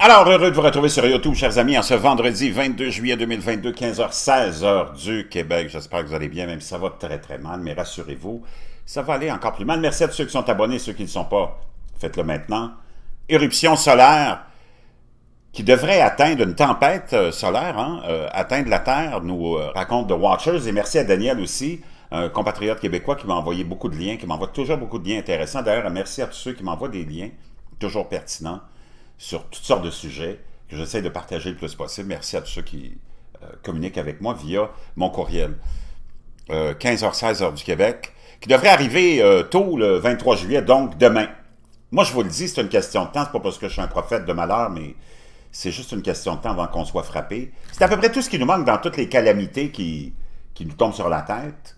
Alors, heureux de vous retrouver sur YouTube, chers amis, en ce vendredi 22 juillet 2022, 15h, 16h du Québec. J'espère que vous allez bien, même si ça va très très mal, mais rassurez-vous, ça va aller encore plus mal. Merci à tous ceux qui sont abonnés, ceux qui ne sont pas, faites-le maintenant. Éruption solaire qui devrait atteindre une tempête euh, solaire, hein, euh, atteindre la Terre, nous euh, raconte The Watchers. Et merci à Daniel aussi, un compatriote québécois qui m'a envoyé beaucoup de liens, qui m'envoie toujours beaucoup de liens intéressants. D'ailleurs, merci à tous ceux qui m'envoient des liens toujours pertinents sur toutes sortes de sujets que j'essaie de partager le plus possible. Merci à tous ceux qui euh, communiquent avec moi via mon courriel. 15h, euh, 16h du Québec, qui devrait arriver euh, tôt le 23 juillet, donc demain. Moi, je vous le dis, c'est une question de temps. C'est pas parce que je suis un prophète de malheur, mais c'est juste une question de temps avant qu'on soit frappé. C'est à peu près tout ce qui nous manque dans toutes les calamités qui, qui nous tombent sur la tête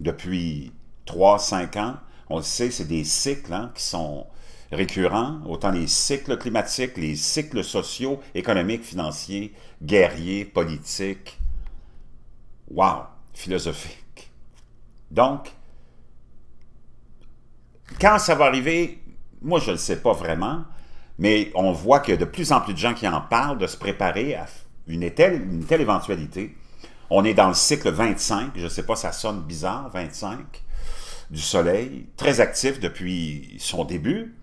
depuis 3-5 ans. On le sait, c'est des cycles hein, qui sont récurrents, autant les cycles climatiques, les cycles sociaux, économiques, financiers, guerriers, politiques. Wow! Philosophique. Donc, quand ça va arriver, moi je ne le sais pas vraiment, mais on voit qu'il y a de plus en plus de gens qui en parlent, de se préparer à une telle, une telle éventualité. On est dans le cycle 25, je ne sais pas, ça sonne bizarre, 25, du Soleil, très actif depuis son début,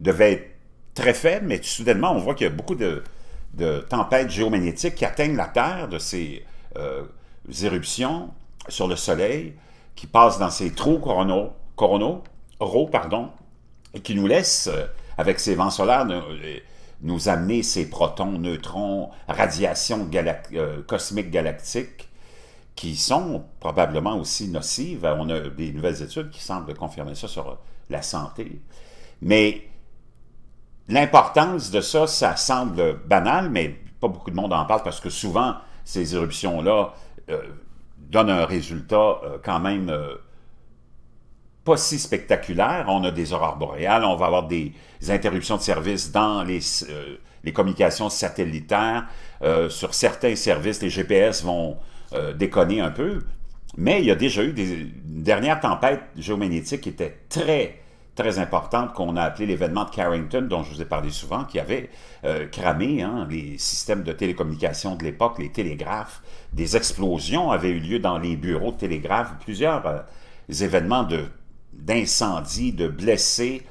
devait être très faible, mais soudainement, on voit qu'il y a beaucoup de, tempêtes géomagnétiques qui atteignent la Terre, de ces euh, éruptions sur le Soleil, qui passent dans ces trous coronaux, coronaux pardon, et qui nous laissent, euh, avec ces vents solaires, nous, amener ces protons, neutrons, radiations euh, cosmiques galactiques, qui sont probablement aussi nocives. On a des nouvelles études qui semblent confirmer ça sur la santé. Mais L'importance de ça, ça semble banal, mais pas beaucoup de monde en parle parce que souvent, ces éruptions-là euh, donnent un résultat euh, quand même euh, pas si spectaculaire. On a des aurores boréales, on va avoir des interruptions de services dans les, communications satellitaires. sur certains services, les GPS vont déconner un peu. Mais il y a déjà eu des, une dernière tempête géomagnétique qui était très très importante qu'on a appelé l'événement de Carrington, dont je vous ai parlé souvent, qui avait euh, cramé hein, les systèmes de télécommunication de l'époque, les télégraphes. Des explosions avaient eu lieu dans les bureaux de télégraphes, plusieurs euh, événements d'incendies, de, de blessés.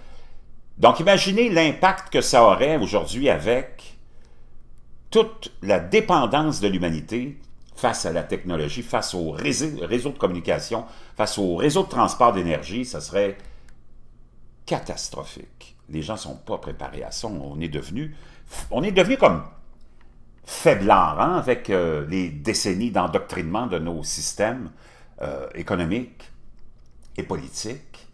Donc imaginez l'impact que ça aurait aujourd'hui avec toute la dépendance de l'humanité face à la technologie, face aux réseau de communication, face aux réseaux de transport d'énergie, ça serait catastrophique. Les gens ne sont pas préparés à ça. On est devenu, on est devenu comme faiblard hein, avec euh, les décennies d'endoctrinement de nos systèmes euh, économiques et politiques.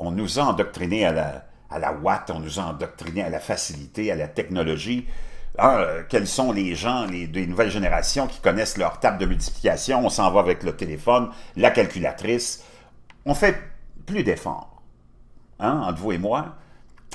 On nous a endoctrinés à la, à la Watt, on nous a endoctrinés à la facilité, à la technologie. Hein, euh, quels sont les gens les, des nouvelles générations qui connaissent leur table de multiplication? On s'en va avec le téléphone, la calculatrice. On fait plus d'efforts. Hein, entre vous et moi.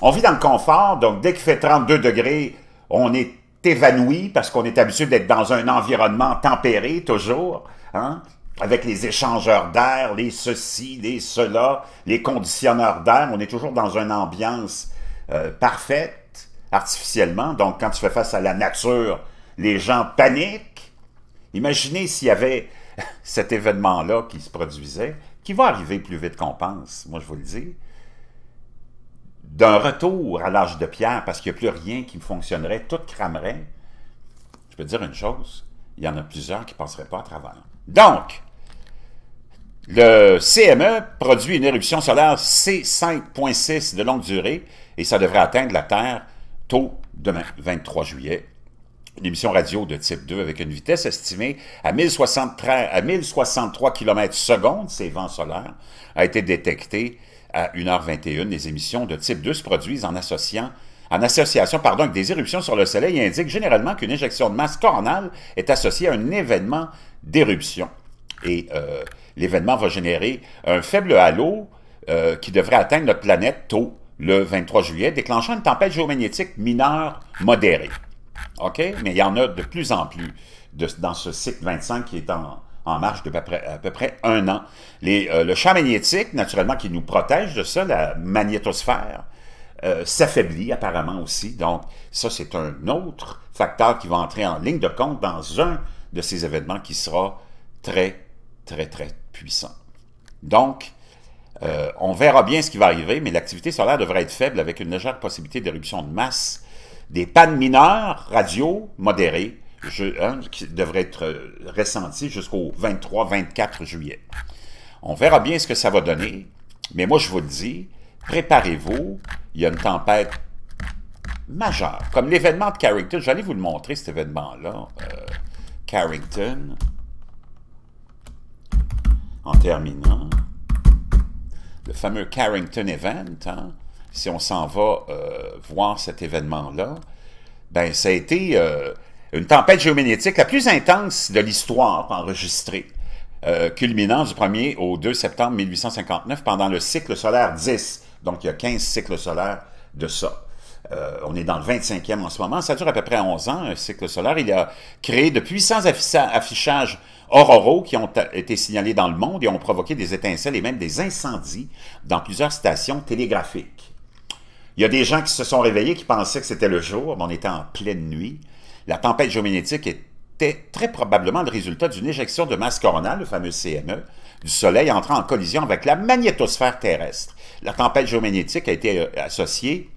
On vit dans le confort, donc dès qu'il fait 32 degrés, on est évanoui parce qu'on est habitué d'être dans un environnement tempéré toujours, hein, avec les échangeurs d'air, les ceci, les cela, les conditionneurs d'air. On est toujours dans une ambiance euh, parfaite artificiellement. Donc, quand tu fais face à la nature, les gens paniquent. Imaginez s'il y avait cet événement-là qui se produisait, qui va arriver plus vite qu'on pense, moi je vous le dis d'un retour à l'âge de pierre parce qu'il n'y a plus rien qui fonctionnerait, tout cramerait, je peux dire une chose, il y en a plusieurs qui ne passeraient pas à travers. Donc, le CME produit une éruption solaire C5.6 de longue durée et ça devrait atteindre la Terre tôt demain, 23 juillet. Une émission radio de type 2 avec une vitesse estimée à 1063, à 1063 km secondes, ces vents solaires, a été détectée à 1h21. Les émissions de type 2 se produisent en, associant, en association pardon, avec des éruptions sur le Soleil et indiquent généralement qu'une éjection de masse coronale est associée à un événement d'éruption. Et euh, l'événement va générer un faible halo euh, qui devrait atteindre notre planète tôt, le 23 juillet, déclenchant une tempête géomagnétique mineure modérée. OK? Mais il y en a de plus en plus dans ce cycle 25 qui est en, en marche de à peu près un an. Les, euh, le champ magnétique, naturellement, qui nous protège de ça, la magnétosphère, euh, s'affaiblit apparemment aussi. Donc, ça, c'est un autre facteur qui va entrer en ligne de compte dans un de ces événements qui sera très, très, très puissant. Donc, euh, on verra bien ce qui va arriver, mais l'activité solaire devrait être faible avec une légère possibilité d'éruption de masse, des pannes mineures, radio, modérées, Hein, qui devrait être euh, ressenti jusqu'au 23-24 juillet. On verra bien ce que ça va donner, mais moi je vous le dis, préparez-vous, il y a une tempête majeure, comme l'événement de Carrington, j'allais vous le montrer cet événement-là, euh, Carrington, en terminant, le fameux Carrington Event, hein, si on s'en va euh, voir cet événement-là, ben ça a été une tempête géomagnétique la plus intense de l'histoire enregistrée, euh, culminant du 1er au 2 septembre 1859 pendant le cycle solaire 10. Donc, il y a 15 cycles solaires de ça. Euh, on est dans le 25e en ce moment. Ça dure à peu près 11 ans, un cycle solaire. Il a créé de puissants affichages auroraux qui ont été signalés dans le monde et ont provoqué des étincelles et même des incendies dans plusieurs stations télégraphiques. Il y a des gens qui se sont réveillés qui pensaient que c'était le jour, mais on était en pleine nuit. La tempête géomagnétique était très probablement le résultat d'une éjection de masse coronale, le fameux CME, du Soleil entrant en collision avec la magnétosphère terrestre. La tempête géomagnétique a été euh, associée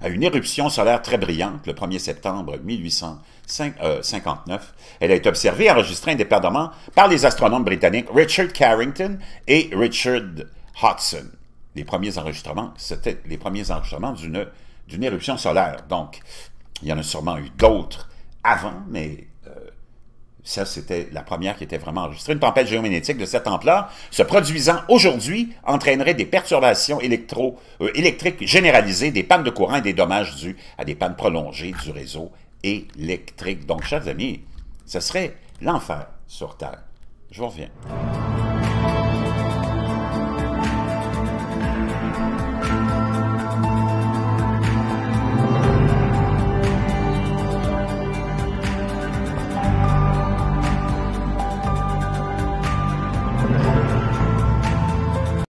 à une éruption solaire très brillante le 1er septembre 1859. Euh, Elle a été observée et enregistrée indépendamment par les astronomes britanniques Richard Carrington et Richard Hodgson. Les premiers enregistrements, c'était les premiers enregistrements d'une d'une éruption solaire. Donc, il y en a sûrement eu d'autres avant, mais euh, ça, c'était la première qui était vraiment enregistrée. Une tempête géomagnétique de cette ampleur se produisant aujourd'hui entraînerait des perturbations euh, électriques généralisées, des pannes de courant et des dommages dus à des pannes prolongées du réseau électrique. Donc, chers amis, ce serait l'enfer sur Terre. Je vous reviens.